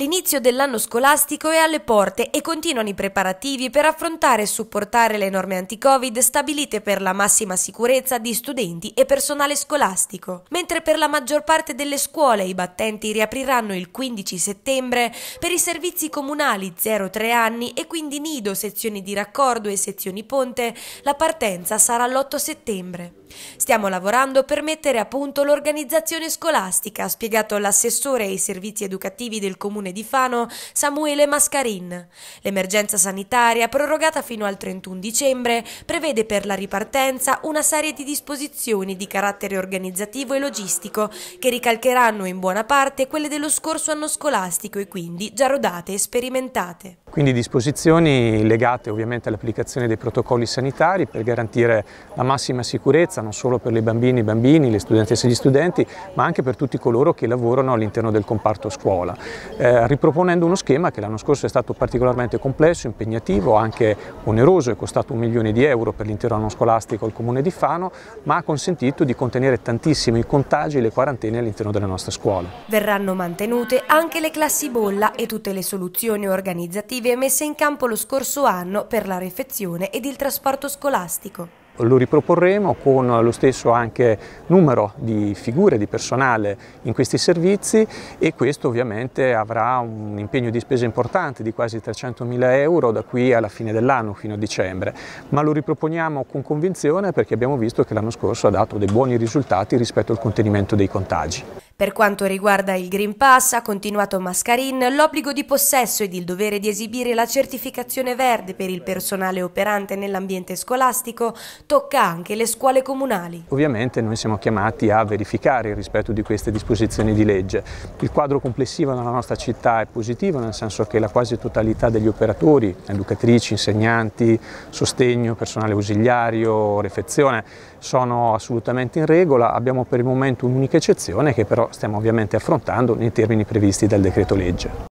L'inizio dell'anno scolastico è alle porte e continuano i preparativi per affrontare e supportare le norme anti-Covid stabilite per la massima sicurezza di studenti e personale scolastico. Mentre per la maggior parte delle scuole i battenti riapriranno il 15 settembre, per i servizi comunali 0-3 anni e quindi nido, sezioni di raccordo e sezioni ponte, la partenza sarà l'8 settembre. Stiamo lavorando per mettere a punto l'organizzazione scolastica, ha spiegato l'assessore ai servizi educativi del comune comune di Fano Samuele Mascarin. L'emergenza sanitaria, prorogata fino al 31 dicembre, prevede per la ripartenza una serie di disposizioni di carattere organizzativo e logistico che ricalcheranno in buona parte quelle dello scorso anno scolastico e quindi già rodate e sperimentate. Quindi disposizioni legate ovviamente all'applicazione dei protocolli sanitari per garantire la massima sicurezza non solo per le bambine e i bambini, le studentesse e gli studenti, ma anche per tutti coloro che lavorano all'interno del comparto scuola, eh, riproponendo uno schema che l'anno scorso è stato particolarmente complesso, impegnativo, anche oneroso, è costato un milione di euro per l'intero anno scolastico al Comune di Fano, ma ha consentito di contenere tantissimi i contagi e le quarantene all'interno della nostra scuola. Verranno mantenute anche le classi bolla e tutte le soluzioni organizzative iniziative messe in campo lo scorso anno per la refezione ed il trasporto scolastico lo riproporremo con lo stesso numero di figure di personale in questi servizi e questo ovviamente avrà un impegno di spesa importante di quasi 300.000 euro da qui alla fine dell'anno, fino a dicembre, ma lo riproponiamo con convinzione perché abbiamo visto che l'anno scorso ha dato dei buoni risultati rispetto al contenimento dei contagi. Per quanto riguarda il Green Pass, ha continuato Mascarin, l'obbligo di possesso ed il dovere di esibire la certificazione verde per il personale operante nell'ambiente scolastico tocca anche le scuole comunali. Ovviamente noi siamo chiamati a verificare il rispetto di queste disposizioni di legge. Il quadro complessivo nella nostra città è positivo, nel senso che la quasi totalità degli operatori, educatrici, insegnanti, sostegno, personale ausiliario, refezione, sono assolutamente in regola. Abbiamo per il momento un'unica eccezione che però stiamo ovviamente affrontando nei termini previsti dal decreto legge.